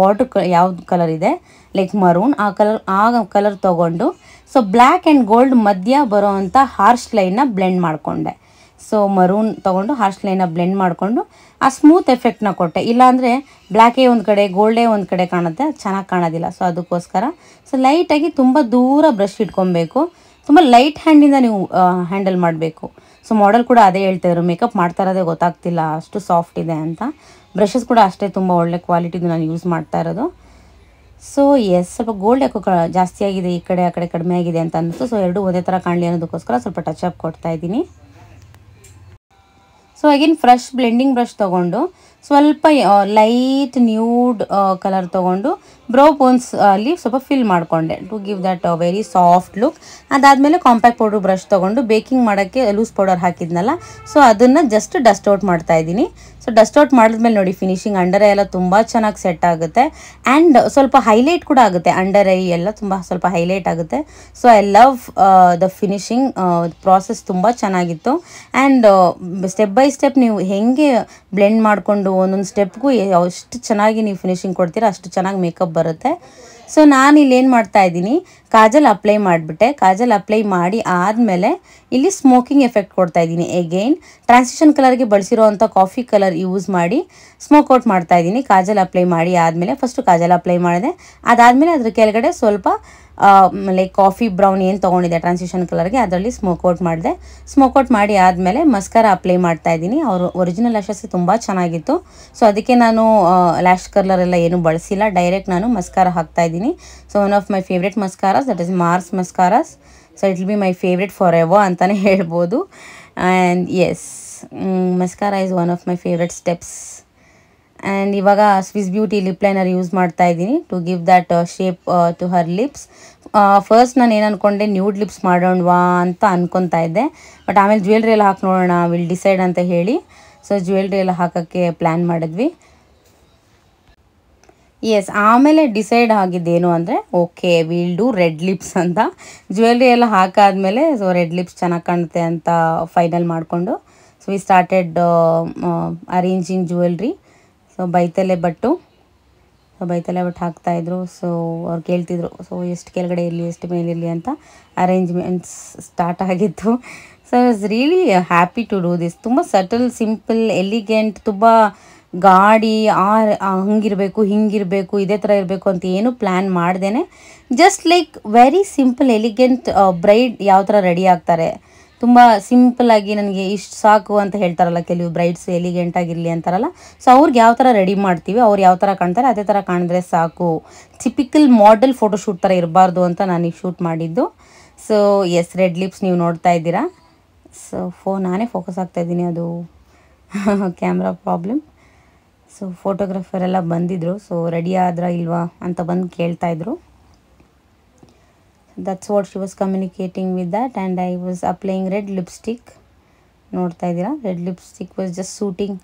ಬಾರ್ಡ್ರ್ ಯಾವ್ದು ಕಲರ್ ಇದೆ ಲೈಕ್ ಮರೂನ್ ಆ ಕಲರ್ ಆ ಕಲರ್ ತೊಗೊಂಡು ಸೊ ಬ್ಲ್ಯಾಕ್ ಆ್ಯಂಡ್ ಗೋಲ್ಡ್ ಮಧ್ಯ ಬರೋ ಅಂಥ ಹಾರ್ಶ್ ಲೈನ್ನ ಬ್ಲೆಂಡ್ ಮಾಡಿಕೊಂಡೆ ಸೊ ಮರೂನ್ ತೊಗೊಂಡು ಹಾರ್ಶ್ ಲೈನ್ನ ಬ್ಲೆಂಡ್ ಮಾಡಿಕೊಂಡು ಆ ಸ್ಮೂತ್ ಎಫೆಕ್ಟ್ನ ಕೊಟ್ಟೆ ಇಲ್ಲಾಂದರೆ ಬ್ಲ್ಯಾಕೇ ಒಂದು ಕಡೆ ಗೋಲ್ಡೇ ಒಂದು ಕಡೆ ಕಾಣುತ್ತೆ ಚೆನ್ನಾಗಿ ಕಾಣೋದಿಲ್ಲ ಸೊ ಅದಕ್ಕೋಸ್ಕರ ಸೊ ಲೈಟಾಗಿ ತುಂಬ ದೂರ ಬ್ರಷ್ ಇಟ್ಕೊಬೇಕು ತುಂಬ ಲೈಟ್ ಹ್ಯಾಂಡಿಂದ ನೀವು ಹ್ಯಾಂಡಲ್ ಮಾಡಬೇಕು ಸೊ ಮಾಡೆಲ್ ಕೂಡ ಅದೇ ಹೇಳ್ತಾಯಿದ್ರು ಮೇಕಪ್ ಮಾಡ್ತಾ ಇರೋದೇ ಗೊತ್ತಾಗ್ತಿಲ್ಲ ಅಷ್ಟು ಸಾಫ್ಟ್ ಇದೆ ಅಂತ ಬ್ರಷಸ್ ಕೂಡ ಅಷ್ಟೇ ತುಂಬ ಒಳ್ಳೆ ಕ್ವಾಲಿಟಿದು ನಾನು ಯೂಸ್ ಮಾಡ್ತಾ ಇರೋದು ಸೊ ಎಸ್ ಸ್ವಲ್ಪ ಗೋಲ್ಡ್ ಯಾಕೋ ಜಾಸ್ತಿ ಆಗಿದೆ ಈ ಕಡೆ ಆ ಕಡೆ ಕಡಿಮೆ ಆಗಿದೆ ಅಂತ ಅನ್ನಿಸ್ತು ಸೊ ಎರಡು ಒಂದೇ ಥರ ಕಾಣಲಿ ಅನ್ನೋದಕ್ಕೋಸ್ಕರ ಸ್ವಲ್ಪ ಟಚ್ ಅಪ್ ಕೊಡ್ತಾ ಇದ್ದೀನಿ so again fresh blending brush ತೊಗೊಂಡು ಸ್ವಲ್ಪ ಲೈಟ್ ನ್ಯೂಡ್ ಕಲರ್ ತೊಗೊಂಡು ಬ್ರೋ ಬೋನ್ಸ್ ಅಲ್ಲಿ ಸ್ವಲ್ಪ ಫಿಲ್ ಮಾಡಿಕೊಂಡೆ to give that very soft look ಅದಾದಮೇಲೆ ಕಾಂಪ್ಯಾಕ್ಟ್ ಪೌಡ್ರ್ ಬ್ರಷ್ ತೊಗೊಂಡು ಬೇಕಿಂಗ್ ಮಾಡೋಕ್ಕೆ ಲೂಸ್ ಪೌಡರ್ ಹಾಕಿದ್ನಲ್ಲ ಸೊ ಅದನ್ನು ಜಸ್ಟ್ ಡಸ್ಟ್ ಔಟ್ ಮಾಡ್ತಾ ಇದ್ದೀನಿ ಸೊ ಡಸ್ಟ್ ಔಟ್ ಮಾಡಿದ್ಮೇಲೆ ನೋಡಿ ಫಿನಿಶಿಂಗ್ ಅಂಡರ್ ಐ ಎಲ್ಲ ತುಂಬ ಚೆನ್ನಾಗಿ ಸೆಟ್ ಆಗುತ್ತೆ ಆ್ಯಂಡ್ ಸ್ವಲ್ಪ ಹೈಲೈಟ್ ಕೂಡ ಆಗುತ್ತೆ ಅಂಡರ್ ಐ ಎಲ್ಲ ತುಂಬ ಸ್ವಲ್ಪ ಹೈಲೈಟ್ ಆಗುತ್ತೆ so I love the finishing process ತುಂಬ ಚೆನ್ನಾಗಿತ್ತು ಆ್ಯಂಡ್ ಸ್ಟೆಪ್ ಬೈ ಸ್ಟೆಪ್ ನೀವು ಹೆಂಗೆ ಬ್ಲೆಂಡ್ ಮಾಡಿಕೊಂಡು ಒಂದೊಂದು ಸ್ಟೆಪ್ಗೂ ಎಷ್ಟು ಚೆನ್ನಾಗಿ ನೀವು ಫಿನಿಶಿಂಗ್ ಕೊಡ್ತೀರಾ ಅಷ್ಟು ಚೆನ್ನಾಗಿ ಮೇಕಪ್ ಬರುತ್ತೆ ಸೊ ನಾನು ಏನು ಮಾಡ್ತಾ ಇದ್ದೀನಿ ಕಾಜಲ್ ಅಪ್ಲೈ ಮಾಡಿಬಿಟ್ಟೆ ಕಾಜಲ್ ಅಪ್ಲೈ ಮಾಡಿ ಆದಮೇಲೆ ಇಲ್ಲಿ ಸ್ಮೋಕಿಂಗ್ ಎಫೆಕ್ಟ್ ಕೊಡ್ತಾ ಇದ್ದೀನಿ ಎಗೈನ್ ಟ್ರಾನ್ಸಿಷನ್ ಕಲರ್ಗೆ ಬಳಸಿರೋವಂಥ ಕಾಫಿ ಕಲರ್ ಯೂಸ್ ಮಾಡಿ ಸ್ಮೋಕ್ ಔಟ್ ಮಾಡ್ತಾ ಇದ್ದೀನಿ ಕಾಜಲ್ ಅಪ್ಲೈ ಮಾಡಿ ಆದಮೇಲೆ ಫಸ್ಟು ಕಾಜಲ್ ಅಪ್ಲೈ ಮಾಡಿದೆ ಅದಾದಮೇಲೆ ಅದ್ರ ಕೆಳಗಡೆ ಸ್ವಲ್ಪ ಲೈಕ್ ಕಾಫಿ ಬ್ರೌನ್ ಏನು ತೊಗೊಂಡಿದೆ ಟ್ರಾನ್ಸಿಷನ್ ಕಲರ್ಗೆ ಅದರಲ್ಲಿ ಸ್ಮೋಕ್ ಔಟ್ ಮಾಡಿದೆ ಸ್ಮೋಕ್ ಔಟ್ ಮಾಡಿ ಆದಮೇಲೆ ಮಸ್ಕರ ಅಪ್ಲೈ ಮಾಡ್ತಾ ಇದ್ದೀನಿ ಅವರು ಒರಿಜಿನಲ್ ಲ್ಯಾಶಸ್ ತುಂಬ ಚೆನ್ನಾಗಿತ್ತು ಸೊ ಅದಕ್ಕೆ ನಾನು ಲ್ಯಾಶ್ ಕಲರ್ ಎಲ್ಲ ಏನು ಬಳಸಿಲ್ಲ ಡೈರೆಕ್ಟ್ ನಾನು ಮಸ್ಕಾರ ಹಾಕ್ತಾ ಇದ್ದೀನಿ so one of my favourite mascaras that is Mars mascaras so it will be my favourite forever ಅಂತಲೇ ಹೇಳ್ಬೋದು and as mascara is one of my favourite steps and ಇವಾಗ Swiss Beauty lip liner use ಮಾಡ್ತಾ ಇದ್ದೀನಿ to give that shape to her lips first ನಾನು ಏನು ಅಂದ್ಕೊಂಡೆ ನ್ಯೂಡ್ ಲಿಪ್ಸ್ ಮಾಡೋಣವಾ ಅಂತ ಅನ್ಕೊತಾ ಇದ್ದೆ ಬಟ್ ಆಮೇಲೆ ಜ್ಯುವೆಲ್ರಿ ಎಲ್ಲ ಹಾಕಿ ನೋಡೋಣ ವಿಲ್ ಡಿಸೈಡ್ ಅಂತ ಹೇಳಿ ಸೊ ಜ್ಯುವೆಲ್ರಿ ಎಲ್ಲ ಹಾಕೋಕ್ಕೆ ಪ್ಲ್ಯಾನ್ ಮಾಡಿದ್ವಿ ಎಸ್ ಆಮೇಲೆ ಡಿಸೈಡ್ ಆಗಿದ್ದೇನು ಅಂದರೆ okay will do red lips ಅಂತ ಜ್ಯುವೆಲ್ರಿ ಎಲ್ಲ ಹಾಕಾದ್ಮೇಲೆ ಸೊ ರೆಡ್ ಲಿಪ್ಸ್ ಚೆನ್ನಾಗಿ ಕಾಣುತ್ತೆ ಅಂತ ಫೈನಲ್ ಮಾಡಿಕೊಂಡು so we started arranging jewellery so ಬೈತಲೆ ಬಟ್ಟು ಬೈತಲೆ ಬಟ್ಟು ಹಾಕ್ತಾಯಿದ್ರು ಸೊ ಅವ್ರು ಕೇಳ್ತಿದ್ರು ಸೊ ಎಷ್ಟು ಕೆಳಗಡೆ ಇರಲಿ ಎಷ್ಟು ಮೇಲಿರಲಿ ಅಂತ ಅರೇಂಜ್ಮೆಂಟ್ಸ್ ಸ್ಟಾರ್ಟ್ ಆಗಿತ್ತು so I really happy to do this ತುಂಬ ಸಟಲ್ ಸಿಂಪಲ್ ಎಲಿಗೆಂಟ್ ತುಂಬ ಗಾಡಿ ಆ ಹಂಗಿರಬೇಕು ಹಿಂಗಿರಬೇಕು ಇದೇ ಥರ ಇರಬೇಕು ಅಂತ ಏನು ಪ್ಲ್ಯಾನ್ ಮಾಡ್ದೇನೆ just like very simple elegant bride ಯಾವ ಥರ ರೆಡಿ ಆಗ್ತಾರೆ ತುಂಬ ಸಿಂಪಲಾಗಿ ನನಗೆ ಇಷ್ಟು ಸಾಕು ಅಂತ ಹೇಳ್ತಾರಲ್ಲ ಕೆಲವು ಬ್ರೈಡ್ಸ್ ಎಲಿಗೆಂಟಾಗಿರಲಿ ಅಂತಾರಲ್ಲ ಸೊ ಅವ್ರಿಗೆ ಯಾವ ಥರ ರೆಡಿ ಮಾಡ್ತೀವಿ ಅವ್ರು ಯಾವ ಥರ ಕಾಣ್ತಾರೆ ಅದೇ ಥರ ಕಾಣಿದ್ರೆ ಸಾಕು ಟಿಪಿಕಲ್ ಮಾಡೆಲ್ ಫೋಟೋಶೂಟ್ ಥರ ಇರಬಾರ್ದು ಅಂತ ನಾನು ಶೂಟ್ ಮಾಡಿದ್ದು ಸೊ ಎಸ್ ರೆಡ್ ಲಿಪ್ಸ್ ನೀವು ನೋಡ್ತಾ ಇದ್ದೀರಾ ಸೊ ಫೋ ನಾನೇ ಫೋಕಸ್ ಆಗ್ತಾ ಇದ್ದೀನಿ ಅದು ಕ್ಯಾಮ್ರಾ ಪ್ರಾಬ್ಲಮ್ ಸೊ ಫೋಟೋಗ್ರಫರೆಲ್ಲ ಬಂದಿದ್ದರು ಸೊ ರೆಡಿ ಆದ್ರ ಇಲ್ವಾ ಅಂತ ಬಂದು ಕೇಳ್ತಾಯಿದ್ರು that's what she was communicating with that and I was applying red lipstick ನೋಡ್ತಾ ಇದ್ದೀರಾ red lipstick was just suiting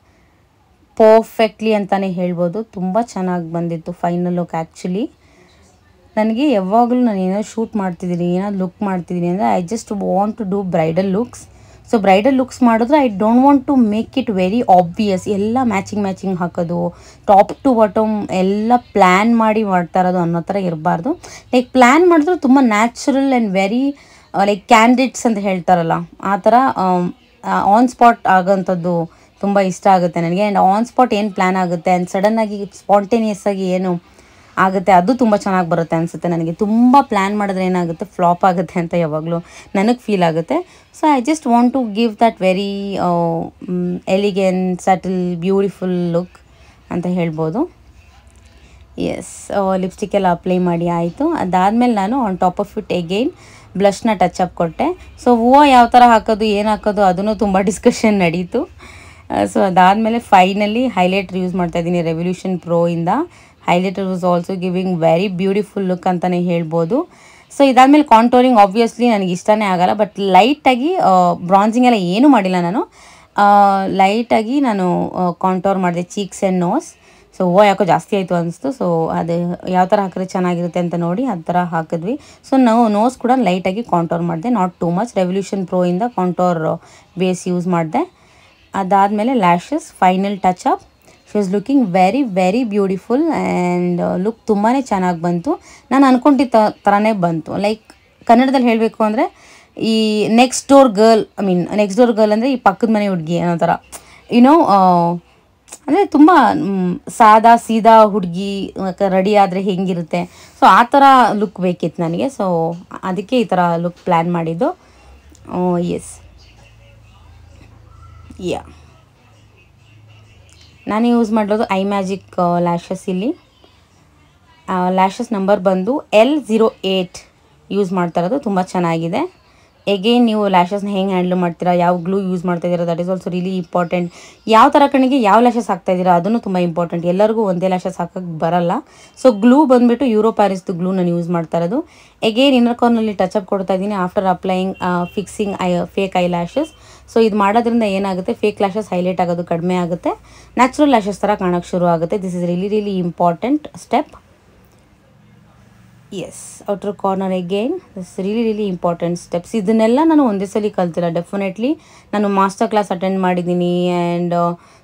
perfectly ಅಂತಲೇ ಹೇಳ್ಬೋದು ತುಂಬ ಚೆನ್ನಾಗಿ ಬಂದಿತ್ತು ಫೈನಲ್ ಲುಕ್ ಆ್ಯಕ್ಚುಲಿ ನನಗೆ ಯಾವಾಗಲೂ ನಾನು ಏನಾದ್ರು ಶೂಟ್ ಮಾಡ್ತಿದ್ದೀನಿ ಏನಾದ್ರು ಲುಕ್ ಮಾಡ್ತಿದ್ದೀನಿ ಅಂದರೆ I just want to do bridal looks so bridal looks ಮಾಡಿದ್ರೆ I don't want to make it very obvious ಎಲ್ಲ ಮ್ಯಾಚಿಂಗ್ ಮ್ಯಾಚಿಂಗ್ ಹಾಕೋದು ಟಾಪ್ ಟು ಬಾಟಮ್ ಎಲ್ಲ ಪ್ಲ್ಯಾನ್ ಮಾಡಿ ಮಾಡ್ತಾ ಇರೋದು ಅನ್ನೋ ಥರ ಇರಬಾರ್ದು ಲೈಕ್ ಪ್ಲ್ಯಾನ್ ಮಾಡಿದ್ರೆ ತುಂಬ natural and very like candidates ಅಂತ ಹೇಳ್ತಾರಲ್ಲ ಆ ಥರ ಆನ್ um, ಸ್ಪಾಟ್ uh, ಆಗೋಂಥದ್ದು ತುಂಬ ಇಷ್ಟ ಆಗುತ್ತೆ ನನಗೆ ಆ್ಯಂಡ್ ಆನ್ ಸ್ಪಾಟ್ ಏನು ಪ್ಲ್ಯಾನ್ ಆಗುತ್ತೆ ಆ್ಯಂಡ್ ಸಡನ್ನಾಗಿ ಸ್ಪಾಂಟೇನಿಯಸ್ ಆಗಿ ಏನು ಆಗುತ್ತೆ ಅದು ತುಂಬ ಚೆನ್ನಾಗಿ ಬರುತ್ತೆ ಅನಿಸುತ್ತೆ ನನಗೆ ತುಂಬ ಪ್ಲ್ಯಾನ್ ಮಾಡಿದ್ರೆ ಏನಾಗುತ್ತೆ ಫ್ಲಾಪ್ ಆಗುತ್ತೆ ಅಂತ ಯಾವಾಗಲೂ ನನಗೆ ಫೀಲ್ ಆಗುತ್ತೆ so I just want to give that very elegant subtle beautiful look ಅಂತ ಹೇಳ್ಬೋದು ಎಸ್ ಲಿಪ್ಸ್ಟಿಕ್ ಎಲ್ಲ ಅಪ್ಲೈ ಮಾಡಿ ಆಯಿತು ಅದಾದಮೇಲೆ ನಾನು on top of it again ಬ್ಲಷ್ನ ಟಚ್ ಅಪ್ ಕೊಟ್ಟೆ ಸೊ ಹೂವು ಯಾವ ಥರ ಹಾಕೋದು ಏನು ಹಾಕೋದು ಅದನ್ನು ತುಂಬ ಡಿಸ್ಕಷನ್ ನಡೀತು ಸೊ ಅದಾದಮೇಲೆ ಫೈನಲಿ ಹೈಲೈಟ್ ಯೂಸ್ ಮಾಡ್ತಾಯಿದ್ದೀನಿ ರೆವಲ್ಯೂಷನ್ ಪ್ರೋಯಿಂದ highlighter was also giving very beautiful look ಅಂತಲೇ ಹೇಳ್ಬೋದು ಸೊ ಇದಾದಮೇಲೆ ಕಾಂಟೋರಿಂಗ್ ಆಬ್ವಿಯಸ್ಲಿ ನನಗೆ ಇಷ್ಟನೇ ಆಗಲ್ಲ ಬಟ್ ಲೈಟಾಗಿ ಬ್ರಾನ್ಸಿಂಗ್ ಎಲ್ಲ ಏನೂ ಮಾಡಿಲ್ಲ ನಾನು ಲೈಟಾಗಿ ನಾನು ಕಾಂಟೋರ್ ಮಾಡಿದೆ ಚೀಕ್ಸ್ ಆ್ಯಂಡ್ ನೋಸ್ ಸೊ ಓ ಯಾಕೋ ಜಾಸ್ತಿ ಆಯಿತು ಅನಿಸ್ತು ಸೊ ಅದು ಯಾವ ಥರ ಹಾಕಿದ್ರೆ ಚೆನ್ನಾಗಿರುತ್ತೆ ಅಂತ ನೋಡಿ ಆ ಥರ ಹಾಕಿದ್ವಿ ಸೊ ನಾವು ನೋಸ್ ಕೂಡ ಲೈಟಾಗಿ ಕಾಂಟೋರ್ ಮಾಡಿದೆ ನಾಟ್ ಟೂ ಮಚ್ ರೆವಲ್ಯೂಷನ್ ಪ್ರೋಯಿಂದ ಕಾಂಟೋರ್ ಬೇಸ್ ಯೂಸ್ ಮಾಡಿದೆ ಅದಾದಮೇಲೆ lashes final touch up she looking very very beautiful and look ತುಂಬಾ ಚೆನ್ನಾಗಿ ಬಂತು ನಾನು ಅಂದ್ಕೊಂಡಿದ್ದ ಥರನೇ ಬಂತು ಲೈಕ್ ಕನ್ನಡದಲ್ಲಿ ಹೇಳಬೇಕು ಅಂದರೆ ಈ next door girl I mean next door girl ಅಂದರೆ ಈ ಪಕ್ಕದ ಮನೆ ಹುಡುಗಿ ಅನ್ನೋ ಥರ ಯುನೋ ಅಂದರೆ ತುಂಬ ಸಾದಾ ಸೀದಾ ಹುಡುಗಿ ರೆಡಿ ಆದರೆ ಹೆಂಗಿರುತ್ತೆ ಸೊ ಆ ಥರ ಲುಕ್ ಬೇಕಿತ್ತು ನನಗೆ ಸೊ ಅದಕ್ಕೆ ಈ ಥರ ಲುಕ್ ಪ್ಲ್ಯಾನ್ ಮಾಡಿದ್ದು ಎಸ್ oh, ಯಾ ನಾನು ಯೂಸ್ ಮಾಡಿರೋದು ಐ ಮ್ಯಾಜಿಕ್ ಲ್ಯಾಶಸ್ ಇಲ್ಲಿ ಲ್ಯಾಶಸ್ ನಂಬರ್ ಬಂದು ಎಲ್ ಝೀರೋ ಏಯ್ಟ್ ಯೂಸ್ ಮಾಡ್ತಾ ಇರೋದು ತುಂಬ ಚೆನ್ನಾಗಿದೆ ಎಗೇನ್ ನೀವು ಲ್ಯಾಶಸ್ನ ಹೆಂಗೆ ಹ್ಯಾಂಡಲ್ ಮಾಡ್ತೀರಾ ಯಾವ ಗ್ಲೂ ಯೂಸ್ ಮಾಡ್ತಾ ಇದ್ದೀರಾ that is also really important ಯಾವ ಥರ ಕಣ್ಣಿಗೆ ಯಾವ ಲ್ಯಾಶಸ್ ಹಾಕ್ತಾ ಇದ್ದೀರಾ ಅದನ್ನು ತುಂಬ ಇಂಪಾರ್ಟೆಂಟ್ ಎಲ್ಲರಿಗೂ ಒಂದೇ ಲ್ಯಾಶಸ್ ಹಾಕೋಕ್ಕೆ ಬರಲ್ಲ ಸೊ ಗ್ಲೂ ಬಂದುಬಿಟ್ಟು ಯೂರೋ ಪ್ಯಾರಿಸ್ದು ಗ್ಲೂ ನಾನು ಯೂಸ್ ಮಾಡ್ತಾ ಇರೋದು ಎಗೇನ್ ಇನ್ನರ್ ಕಾರ್ನಲ್ಲಿ ಟಚ್ ಅಪ್ ಕೊಡ್ತಾ ಇದ್ದೀನಿ after applying fixing eye fake eye lashes so ಇದು ಮಾಡೋದ್ರಿಂದ ಏನಾಗುತ್ತೆ ಫೇಕ್ ಲ್ಯಾಶಸ್ ಹೈಲೈಟ್ ಆಗೋದು ಕಡಿಮೆ ಆಗುತ್ತೆ ನ್ಯಾಚುರಲ್ ಲ್ಯಾಶಸ್ ಥರ ಕಾಣೋಕ್ಕೆ ಶುರು ಆಗುತ್ತೆ this is really really important step yes outer corner again this really really important steps ಇದನ್ನೆಲ್ಲ ನಾನು ಒಂದೇ ಸಲ ಕಲ್ತಿಲ್ಲ ಡೆಫಿನೆಟ್ಲಿ ನಾನು ಮಾಸ್ಟರ್ ಕ್ಲಾಸ್ ಅಟೆಂಡ್ ಮಾಡಿದ್ದೀನಿ ಆ್ಯಂಡ್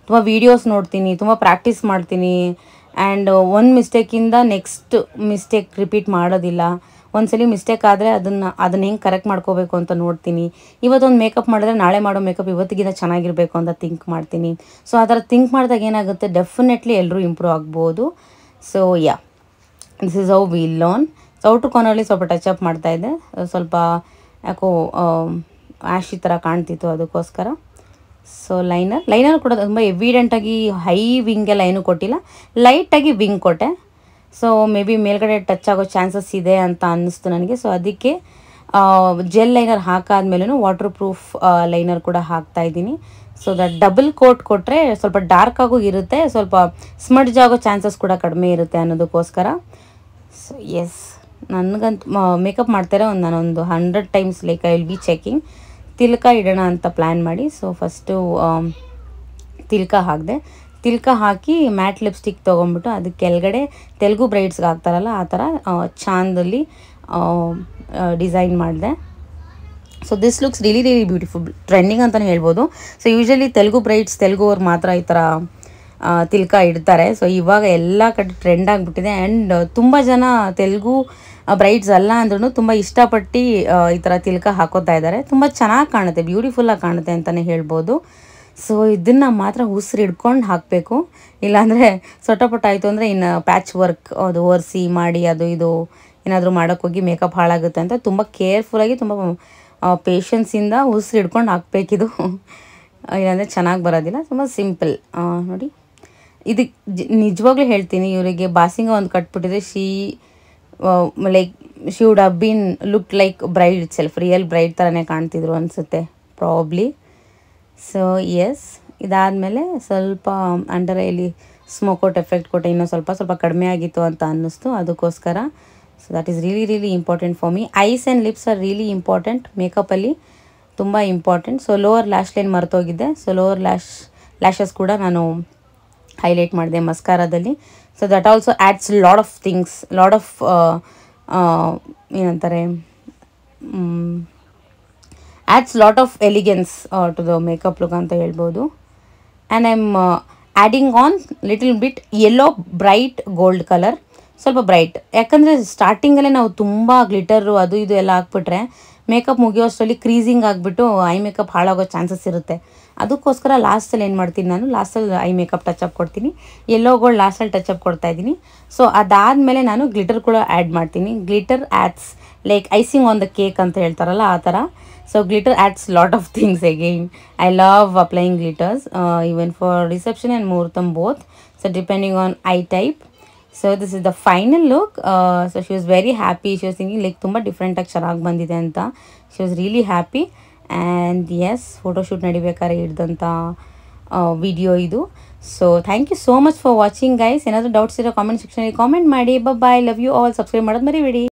ತುಂಬ ವೀಡಿಯೋಸ್ ನೋಡ್ತೀನಿ ತುಂಬ ಪ್ರಾಕ್ಟೀಸ್ ಮಾಡ್ತೀನಿ ಆ್ಯಂಡ್ ಒಂದು ಮಿಸ್ಟೇಕಿಂದ ನೆಕ್ಸ್ಟ್ ಮಿಸ್ಟೇಕ್ ರಿಪೀಟ್ ಮಾಡೋದಿಲ್ಲ ಒಂದು ಸಲ ಮಿಸ್ಟೇಕ್ ಆದರೆ ಅದನ್ನು ಅದನ್ನ ಹೆಂಗೆ ಕರೆಕ್ಟ್ ಮಾಡ್ಕೋಬೇಕು ಅಂತ ನೋಡ್ತೀನಿ ಇವತ್ತೊಂದು ಮೇಕಪ್ ಮಾಡಿದ್ರೆ ನಾಳೆ ಮಾಡೋ ಮೇಕಪ್ ಇವತ್ತಿಗಿಂತ ಚೆನ್ನಾಗಿರಬೇಕು ಅಂತ ಥಿಂಕ್ ಮಾಡ್ತೀನಿ ಸೊ ಆ ಥರ ಥಿಂಕ್ ಮಾಡಿದಾಗ ಏನಾಗುತ್ತೆ ಡೆಫಿನೆಟ್ಲಿ ಎಲ್ಲರೂ ಇಂಪ್ರೂವ್ ಆಗ್ಬೋದು ಸೊ ಯಾ ದಿಸ್ ಇಸ್ ಔ ವೀಲ್ ಲೋನ್ ಸೊ ಸೌಟು ಕೊನೆಯಲ್ಲಿ ಸ್ವಲ್ಪ ಟಚ್ ಅಪ್ ಮಾಡ್ತಾಯಿದ್ದೆ ಸ್ವಲ್ಪ ಯಾಕೋ ಆ್ಯಶಿ ಥರ ಕಾಣ್ತಿತ್ತು ಅದಕ್ಕೋಸ್ಕರ ಸೊ ಲೈನರ್ ಲೈನರ್ ಕೂಡ ತುಂಬ ಎವಿಡೆಂಟಾಗಿ ಹೈ ವಿಂಗೆಲ್ಲ ಲೈನು ಕೊಟ್ಟಿಲ್ಲ ಲೈಟಾಗಿ ವಿಂಗ್ ಕೊಟ್ಟೆ ಸೊ ಮೇ ಬಿ ಮೇಲ್ಗಡೆ ಟಚ್ ಆಗೋ ಚಾನ್ಸಸ್ ಇದೆ ಅಂತ ಅನ್ನಿಸ್ತು ನನಗೆ ಸೊ ಅದಕ್ಕೆ ಜೆಲ್ ಲೈನರ್ ಹಾಕಾದ್ಮೇಲೂ ವಾಟರ್ ಪ್ರೂಫ್ ಲೈನರ್ ಕೂಡ ಹಾಕ್ತಾ ಇದ್ದೀನಿ ಸೊ ದಟ್ ಡಬಲ್ ಕೋಟ್ ಕೊಟ್ಟರೆ ಸ್ವಲ್ಪ ಡಾರ್ಕ್ ಆಗು ಇರುತ್ತೆ ಸ್ವಲ್ಪ ಸ್ಮಡ್ಜ್ ಆಗೋ ಚಾನ್ಸಸ್ ಕೂಡ ಕಡಿಮೆ ಇರುತ್ತೆ ಅನ್ನೋದಕ್ಕೋಸ್ಕರ ಸೊ ಎಸ್ ನನಗಂತ ಮೇಕಪ್ ಮಾಡ್ತಾರೆ ಒಂದು ನಾನೊಂದು hundred times like I will be checking ತಿಲಕ ಇಡೋಣ ಅಂತ ಪ್ಲ್ಯಾನ್ ಮಾಡಿ ಸೊ ಫಸ್ಟು um, ತಿಲಕ ಹಾಕಿದೆ ತಿಲಕ ಹಾಕಿ ಮ್ಯಾಟ್ ಲಿಪ್ಸ್ಟಿಕ್ ತೊಗೊಂಬಿಟ್ಟು ಅದು ಕೆಳಗಡೆ ತೆಲುಗು ಬ್ರೈಡ್ಸ್ಗೆ ಹಾಕ್ತಾರಲ್ಲ ಆ ಥರ ಚಾಂದಲ್ಲಿ ಡಿಸೈನ್ ಮಾಡಿದೆ so this looks really really beautiful trending ಅಂತಲೇ ಹೇಳ್ಬೋದು so usually Telugu brides Telugu ಅವ್ರು ಮಾತ್ರ ಈ ಥರ ತಿಲಕ ಇಡ್ತಾರೆ ಸೊ ಇವಾಗ ಎಲ್ಲ ಕಡೆ ಟ್ರೆಂಡ್ ಆಗಿಬಿಟ್ಟಿದೆ ಆ್ಯಂಡ್ ತುಂಬ ಜನ ತೆಲುಗು ಬ್ರೈಡ್ಸ್ ಅಲ್ಲ ಅಂದ್ರೂ ತುಂಬ ಇಷ್ಟಪಟ್ಟು ಈ ಥರ ತಿಲಕ ಹಾಕೋತಾ ಇದ್ದಾರೆ ತುಂಬ ಚೆನ್ನಾಗಿ ಕಾಣುತ್ತೆ ಬ್ಯೂಟಿಫುಲ್ಲಾಗಿ ಕಾಣುತ್ತೆ ಅಂತಲೇ ಹೇಳ್ಬೋದು ಸೊ ಇದನ್ನು ಮಾತ್ರ ಉಸಿರು ಹಿಡ್ಕೊಂಡು ಹಾಕಬೇಕು ಇಲ್ಲಾಂದರೆ ಸೊಟಪಟ ಆಯಿತು ಅಂದರೆ ಇನ್ನು ಪ್ಯಾಚ್ ವರ್ಕ್ ಅದು ಒರೆಸಿ ಮಾಡಿ ಅದು ಇದು ಏನಾದರೂ ಮಾಡೋಕ್ಕೋಗಿ ಮೇಕಪ್ ಹಾಳಾಗುತ್ತೆ ಅಂತ ತುಂಬ ಕೇರ್ಫುಲ್ಲಾಗಿ ತುಂಬ ಪೇಷನ್ಸಿಂದ ಉಸಿರು ಹಿಡ್ಕೊಂಡು ಹಾಕಬೇಕಿದು <laughs> ಇಲ್ಲಾಂದರೆ ಚೆನ್ನಾಗಿ ಬರೋದಿಲ್ಲ ತುಂಬ ಸಿಂಪಲ್ ನೋಡಿ ಇದಕ್ಕೆ ನಿಜವಾಗ್ಲೂ ಹೇಳ್ತೀನಿ ಇವರಿಗೆ ಬಾಸಿಂಗ ಒಂದು ಕಟ್ಬಿಟ್ಟಿದ್ರೆ she like she would have been look like bride self real bride ಥರನೇ ಕಾಣ್ತಿದ್ರು ಅನಿಸುತ್ತೆ ಪ್ರಾಬ್ಲಿ ಸೊ ಎಸ್ ಇದಾದಮೇಲೆ ಸ್ವಲ್ಪ ಇಲ್ಲಿ ಸ್ಮೋಕ್ ಔಟ್ ಎಫೆಕ್ಟ್ ಕೊಟ್ಟೆ ಇನ್ನೂ ಸ್ವಲ್ಪ ಸ್ವಲ್ಪ ಕಡಿಮೆ ಆಗಿತ್ತು ಅಂತ ಅನ್ನಿಸ್ತು ಅದಕ್ಕೋಸ್ಕರ so that is really really important for me eyes and lips are really important ಮೇಕಪ್ಪಲ್ಲಿ ತುಂಬ ಇಂಪಾರ್ಟೆಂಟ್ ಸೊ ಲೋವರ್ ಲ್ಯಾಶ್ ಲೈನ್ ಮರೆತೋಗಿದ್ದೆ ಸೊ ಲೋವರ್ ಲ್ಯಾಶ್ ಲ್ಯಾಶಸ್ ಕೂಡ ನಾನು ಹೈಲೈಟ್ ಮಾಡಿದೆ ಮಸ್ಕಾರದಲ್ಲಿ so that also adds lot of things lot of ಏನಂತಾರೆ adds lot of elegance to the makeup look ಅಂತ ಹೇಳ್ಬೋದು and I am adding on little bit yellow bright gold colour ಸ್ವಲ್ಪ ಬ್ರೈಟ್ ಯಾಕಂದರೆ ಸ್ಟಾರ್ಟಿಂಗಲ್ಲೇ ನಾವು ತುಂಬ ಗ್ಲಿಟರು ಅದು ಇದು ಎಲ್ಲ ಹಾಕ್ಬಿಟ್ರೆ ಮೇಕಪ್ ಮುಗಿಯೋಷ್ಟರಲ್ಲಿ ಕ್ರೀಸಿಂಗ್ ಆಗಿಬಿಟ್ಟು ಐ ಮೇಕಪ್ ಹಾಳಾಗೋ ಚಾನ್ಸಸ್ ಇರುತ್ತೆ ಅದಕ್ಕೋಸ್ಕರ ಲಾಸ್ಟಲ್ಲಿ ಏನು ಮಾಡ್ತೀನಿ ನಾನು ಲಾಸ್ಟಲ್ಲಿ ಐ ಮೇಕಪ್ ಟಚ್ ಅಪ್ ಕೊಡ್ತೀನಿ ಎಲ್ಲೋಗಳು ಲಾಸ್ಟಲ್ಲಿ ಟಚ್ ಅಪ್ ಕೊಡ್ತಾ ಇದ್ದೀನಿ ಸೊ ಅದಾದಮೇಲೆ ನಾನು ಗ್ಲಿಟರ್ ಕೂಡ ಆ್ಯಡ್ ಮಾಡ್ತೀನಿ glitter adds like icing on the cake ಅಂತ ಹೇಳ್ತಾರಲ್ಲ ಆ ಥರ so glitter adds lot of things again I love applying glitters even for reception and ಮುಹೂರ್ತಮ್ both so depending on eye type so this is the final look so she was very happy she was thinking like ತುಂಬ ಡಿಫ್ರೆಂಟಾಗಿ ಚೆನ್ನಾಗಿ ಬಂದಿದೆ ಅಂತ she was really happy and as photoshoot ನಡಿಬೇಕಾದ್ರೆ ಹಿಡ್ದಂಥ ವಿಡಿಯೋ ಇದು so thank you so much for watching guys ಏನಾದರೂ ಡೌಟ್ಸ್ ಇರೋ ಕಾಮೆಂಟ್ ಸೆಕ್ಷನಲ್ಲಿ ಕಾಮೆಂಟ್ ಮಾಡಿ bye love you all subscribe ಮಾಡೋದು ಮರಿಬೇಡಿ